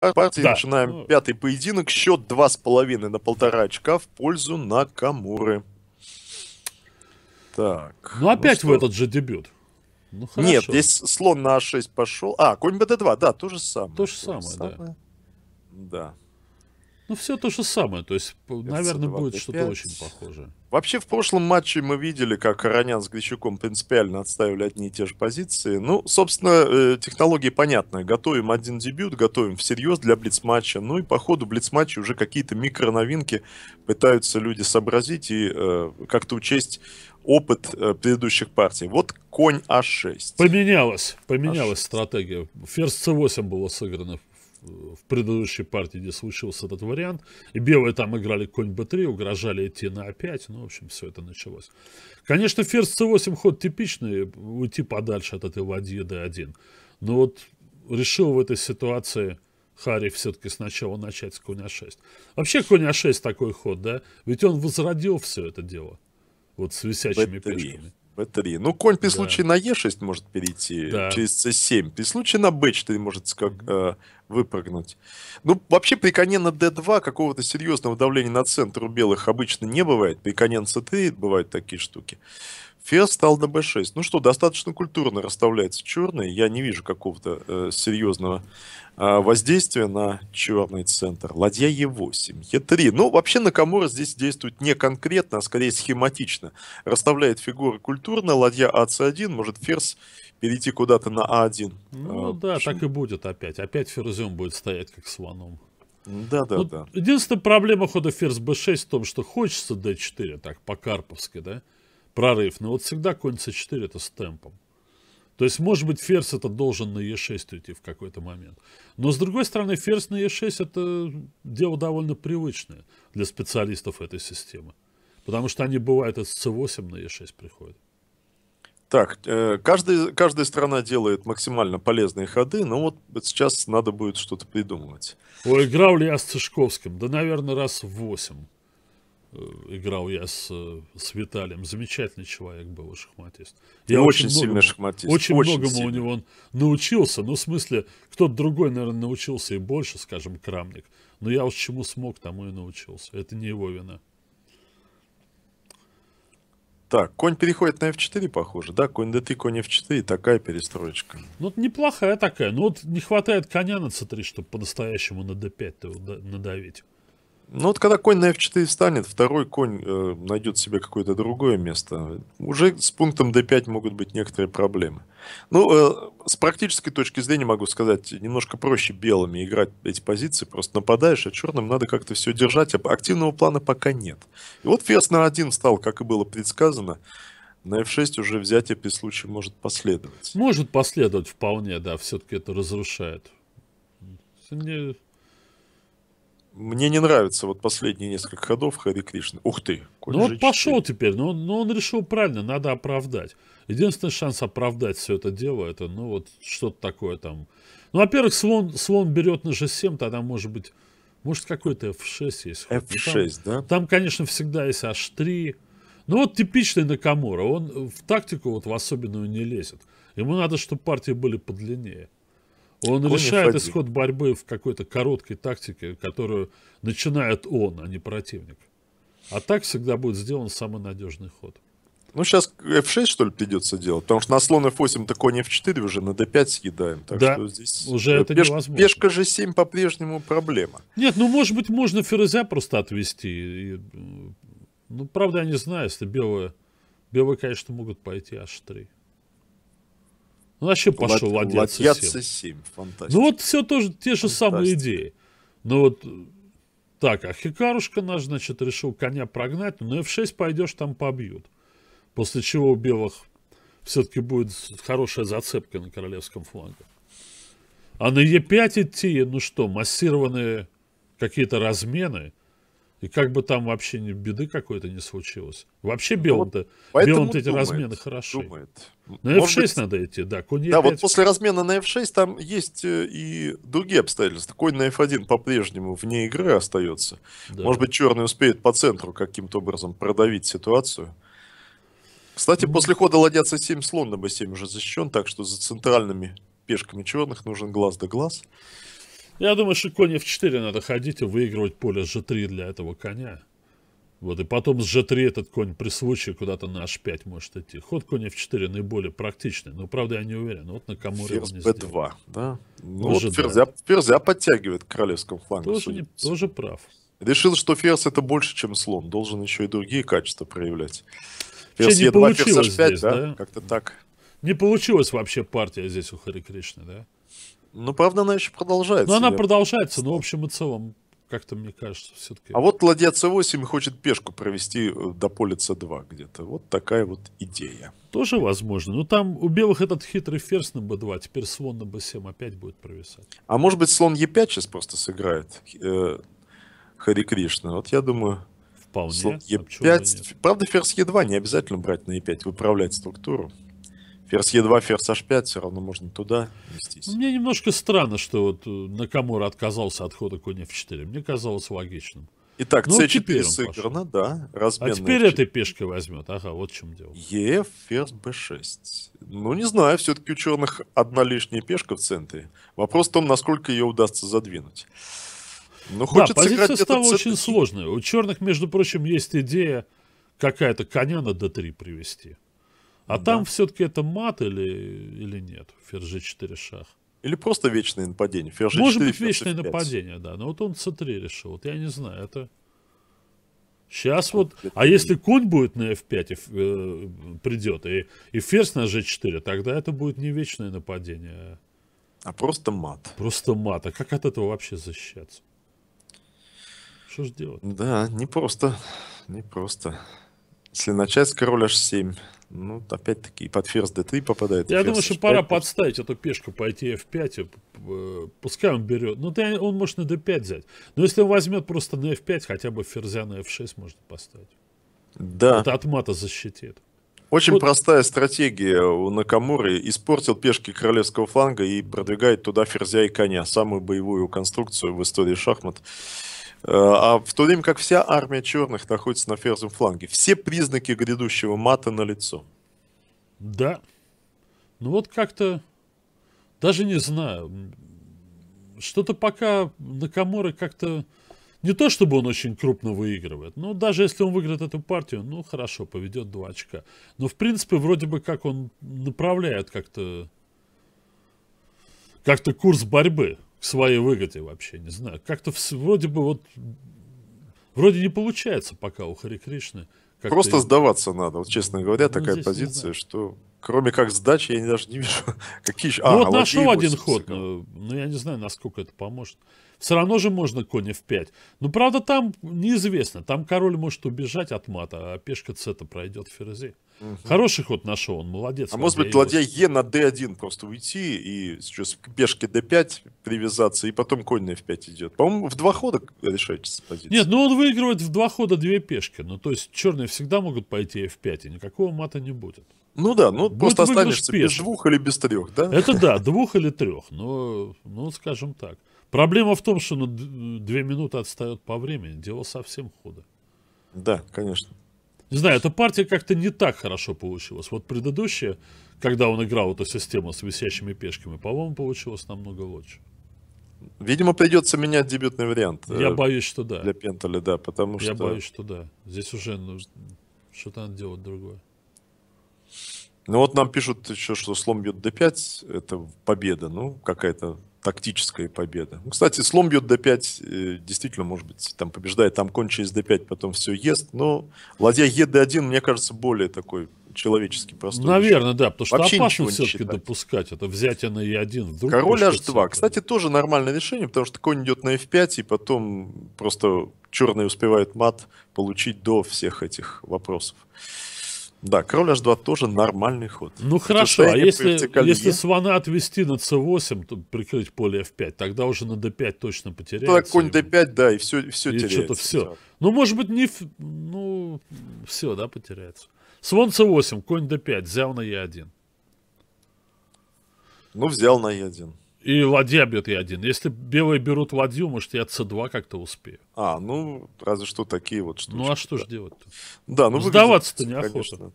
А партии да. начинаем ну. пятый поединок. Счет два с половиной на полтора очка в пользу Накамуры. Так. Ну, ну опять ну, в этот же дебют. Ну, Нет, здесь слон на А6 пошел. А, конь БД2, да, то же самое. То же самое, то же самое. да. Да. Ну, все то же самое. То есть, наверное, будет что-то очень похожее. Вообще, в прошлом матче мы видели, как Ронян с Грищуком принципиально отставили одни и те же позиции. Ну, собственно, э, технология понятная. Готовим один дебют, готовим всерьез для блиц-матча. Ну и по ходу блиц-матча уже какие-то микроновинки пытаются люди сообразить и э, как-то учесть опыт э, предыдущих партий. Вот конь А6. А поменялась, поменялась А6. стратегия. Ферзь c8 было сыграно в предыдущей партии, где случился этот вариант. И белые там играли конь b3, угрожали идти на a5. А ну, в общем, все это началось. Конечно, ферзь c8 ход типичный, уйти подальше от этой ладьи d1. Но вот решил в этой ситуации Харри все-таки сначала начать с коня 6. Вообще коня 6 а такой ход, да? Ведь он возродил все это дело. Вот с висячими b3. пешками b3. Ну, конь при да. случае на e6 может перейти да. через c7. При случае на b4 может как, э, выпрыгнуть. Ну, вообще при коне на d2 какого-то серьезного давления на центр у белых обычно не бывает. При коне на c3 бывают такие штуки. Фиа стал на b6. Ну что, достаточно культурно расставляется черный. Я не вижу какого-то э, серьезного э, воздействия на черный центр. Ладья e8, e3. Ну, вообще Накамура здесь действует не конкретно, а скорее схематично. Расставляет фигуры культурно. Ладья ac1, а может ферзь перейти куда-то на a а 1 Ну а, да, так и будет опять. Опять ферзем будет стоять, как слоном. Да, да, ну, да. Единственная проблема хода ферзь b6 в том, что хочется d4, так, по-карповски, да? прорыв. Но вот всегда конь c4 это с темпом. То есть, может быть, ферзь это должен на e6 уйти в какой-то момент. Но, с другой стороны, ферзь на e6 это дело довольно привычное для специалистов этой системы. Потому что они бывают с c8 на e6 приходят. Так, э, каждый, каждая страна делает максимально полезные ходы, но вот сейчас надо будет что-то придумывать. Ой, играл ли я с Цишковским? Да, наверное, раз в восемь играл я с, с Виталием. Замечательный человек был шахматист. Ну, я очень, очень сильный шахматист. Очень, очень многому сильный. у него он научился. Ну, в смысле, кто-то другой, наверное, научился и больше, скажем, Крамник. Но я уж чему смог, тому и научился. Это не его вина. Так, конь переходит на f4, похоже, да? Конь d3, конь f4, такая перестроечка. Ну, неплохая такая. Но ну, вот не хватает коня на c3, чтобы по-настоящему на d5 надавить. Ну вот когда конь на f4 станет, второй конь э, найдет себе какое-то другое место. Уже с пунктом d5 могут быть некоторые проблемы. Ну, э, с практической точки зрения могу сказать, немножко проще белыми играть эти позиции. Просто нападаешь, а черным надо как-то все держать. А активного плана пока нет. И вот ферзь на 1 стал, как и было предсказано. На f6 уже взятие при случае может последовать. Может последовать вполне, да. Все-таки это разрушает. Не мне не нравится вот последние несколько ходов Хари Кришны. Ух ты! Ну вот пошел 4. теперь, но, ну, но ну, он решил правильно, надо оправдать. Единственный шанс оправдать все это дело, это ну вот что-то такое там. Ну, во-первых, слон, слон берет на G7, тогда может быть, может какой-то F6 есть. F6, ну, там, да? Там, конечно, всегда есть H3. Ну вот типичный Накамура, он в тактику вот в особенную не лезет. Ему надо, чтобы партии были подлиннее. Он Кони решает Фадин. исход борьбы в какой-то короткой тактике, которую начинает он, а не противник. А так всегда будет сделан самый надежный ход. Ну, сейчас F6, что ли, придется делать? Потому что на слон F8, так конь F4 уже на D5 съедаем. Так да, что здесь уже э, это пеш... невозможно. Пешка G7 по-прежнему проблема. Нет, ну, может быть, можно Ферзя просто отвести. И... Ну, правда, я не знаю, если белые... Белые, конечно, могут пойти H3. Ну, вообще пошел Лад... ладьяца, ладьяца 7. 7 фантастика. Ну, вот все тоже те же фантастика. самые идеи. Ну, вот так, а Хикарушка наш, значит, решил коня прогнать, но ну, F6 пойдешь, там побьют. После чего у белых все-таки будет хорошая зацепка на королевском фланге. А на Е5 идти, ну что, массированные какие-то размены, и как бы там вообще ни беды какой-то не случилось. Вообще ну, белым-то вот белым эти думает, размены хороши. Думает. На F6 быть... надо идти, да. Конь да, 5... вот после размена на F6 там есть э, и другие обстоятельства. Конь на F1 по-прежнему вне игры остается. Да. Может быть, черный успеет по центру каким-то образом продавить ситуацию. Кстати, ну, после хода ладья c 7 слон на B7 уже защищен, так что за центральными пешками черных нужен глаз да глаз. Я думаю, что конь f4 надо ходить и выигрывать поле g3 для этого коня. Вот, и потом с g3 этот конь при случае куда-то на h5 может идти. Ход коня f4 наиболее практичный, но, правда, я не уверен. Вот на Камуре Ферзь он не b2, да? Ну, вот ферзя, ферзя подтягивает к королевскому флангу. Тоже, не, тоже прав. Решил, что ферзь это больше, чем слон. Должен еще и другие качества проявлять. Ферзь Вообще не e2, получилось ферзь h5, здесь, да? да? Как-то так. Не получилась вообще партия здесь у Хари Кришны, да? Ну, правда, она еще продолжается. Но ну, она я... продолжается, но ну, в общем и целом, как-то мне кажется, все-таки. А вот ладья c8 хочет пешку провести э, до поля c2 где-то. Вот такая вот идея. Тоже возможно. Но ну, там у белых этот хитрый ферзь на b2, теперь слон на b7 опять будет провисать. А может быть, слон e5 сейчас просто сыграет э, Хари Кришна? Вот я думаю... Вполне. Слон e5. А Правда, ферзь e2 не обязательно брать на e5, выправлять структуру. Ферзь Е2, ферзь H5, все равно можно туда вестись. Мне немножко странно, что вот э, Накамура отказался от хода коня F4. Мне казалось логичным. Итак, ну, c4 сыграно, да. Размен а теперь f4. этой пешкой возьмет. Ага, вот в чем дело. ЕФ, ферзь b6. Ну, не знаю, все-таки у черных одна лишняя пешка в центре. Вопрос в том, насколько ее удастся задвинуть. Ну, да, позиция стала очень сложная. У черных, между прочим, есть идея какая-то коня на d3 привести. А да. там все-таки это мат или, или нет? Ферзь 4 шах. Или просто вечное нападение. Ферзь Может 4, быть, вечное f нападение, да. Но вот он c3 решил. Вот я не знаю, это... Сейчас вот, вот а если конь будет на f5 и, э, придет, и, и ферзь на g4, тогда это будет не вечное нападение. А, а просто мат. Просто мат. А как от этого вообще защищаться? Что же делать? Да, не просто. Не просто. Если начать король h7, ну, опять-таки, под ферзь d3 попадает. Я думаю, что h5. пора подставить эту пешку, пойти f5, э, пускай он берет. Ну, он может на d5 взять. Но если он возьмет просто на f5, хотя бы ферзя на f6 можно поставить. Да. Это от мата защитит. Очень вот. простая стратегия у Накамуры. Испортил пешки королевского фланга и продвигает туда ферзя и коня. Самую боевую конструкцию в истории шахмат. А в то время как вся армия черных находится на ферзом фланге, все признаки грядущего мата на лицо. Да. Ну вот как-то, даже не знаю, что-то пока Накамура как-то... Не то, чтобы он очень крупно выигрывает, но даже если он выиграет эту партию, ну хорошо, поведет два очка. Но в принципе, вроде бы как он направляет как-то как-то курс борьбы своей выгоде вообще, не знаю. Как-то вроде бы вот, вроде не получается пока у Хари Кришны. Просто сдаваться надо, вот честно ну, говоря, ну, такая позиция, что кроме как сдачи, я даже не вижу, какие... Ну, а, вот нашел один ход, но, ну, но ну, я не знаю, насколько это поможет. Все равно же можно конь в 5 но правда, там неизвестно. Там король может убежать от мата, а пешка c пройдет в ферзей. Угу. Хороший ход нашел, он молодец. А может быть, ладья Е на D1 просто уйти и сейчас к пешке D5 привязаться, и потом конь на F5 идет. По-моему, в два хода решается позиция. Нет, ну он выигрывает в два хода две пешки. Ну, то есть черные всегда могут пойти F5, и никакого мата не будет. Ну да, ну будет просто останешься пешек. без двух или без трех, да? Это да, двух или трех, но, ну, скажем так. Проблема в том, что ну, две минуты отстает по времени, дело совсем худо. Да, конечно. Не знаю, эта партия как-то не так хорошо получилась. Вот предыдущая, когда он играл эту систему с висящими пешками, по-моему, получилось намного лучше. Видимо, придется менять дебютный вариант. Э, Я боюсь, что да. Для Пенталя, да, потому Я что... Я боюсь, что да. Здесь уже ну, что-то надо делать другое. Ну вот нам пишут еще, что слом бьет d5, это победа, ну какая-то тактическая победа. Ну, кстати, слом бьет d5, э, действительно, может быть, там побеждает, там конь через d5, потом все ест, но ладья e d1, мне кажется, более такой человеческий простой. Наверное, да, потому что Вообще опасно все-таки допускать. Это взятие на e1. Вдруг Король h2. Кстати, тоже нормальное решение, потому что конь идет на f5, и потом просто черные успевают мат получить до всех этих вопросов. Да, король h2 тоже нормальный ход. Ну хорошо, а если, если слона отвести на c8, то прикрыть поле f5, тогда уже на d5 точно потеряется. Так, конь d5, да, и все, все и теряется. что-то все. Да. Ну, может быть, не... Ну, все, да, потеряется. Свон c8, конь d5, взял на e1. Ну, взял на e1. И ладья бьет и один. Если белые берут ладью, может, я С2 как-то успею. А, ну, разве что такие вот штуки. Ну, а что да. же делать-то? Да, ну, Сдаваться-то неохота.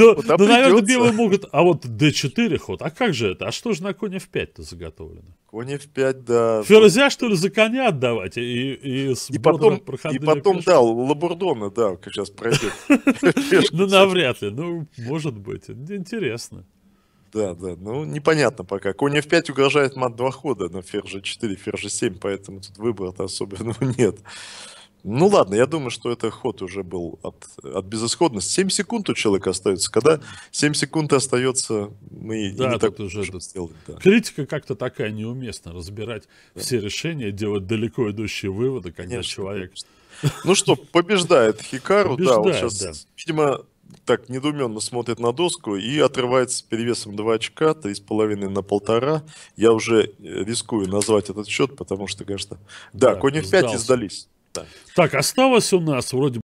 Ну, ну наверное, белые могут... А вот Д4 ход, а как же это? А что же на коне в 5 то заготовлено? Коне в 5 да. Ферзя, что ли, за коня отдавать? И потом, и потом да, Лабурдона, да, как сейчас пройдет. Ну, навряд ли. Ну, может быть. Интересно. Да, да. Ну, непонятно пока. Конь F5 угрожает мат два хода на ферзь 4 ферзь 7 поэтому тут выбора-то особенного нет. Ну ладно, я думаю, что это ход уже был от, от безысходности. 7 секунд у человека остается. Когда 7 секунд остается, мы да, и не так уже это... сделать. Да. Критика как-то такая неуместна. Разбирать да. все решения, делать далеко идущие выводы, когда конечно, человек... Конечно. Ну что, побеждает Хикару, побеждает, да, вот сейчас, да. видимо, так недуменно смотрит на доску и отрывается с перевесом 2 очка, 3,5 на полтора. Я уже э, рискую назвать этот счет, потому что, конечно... Да, так, конь в 5 и сдались. Да. Так, осталось у нас вроде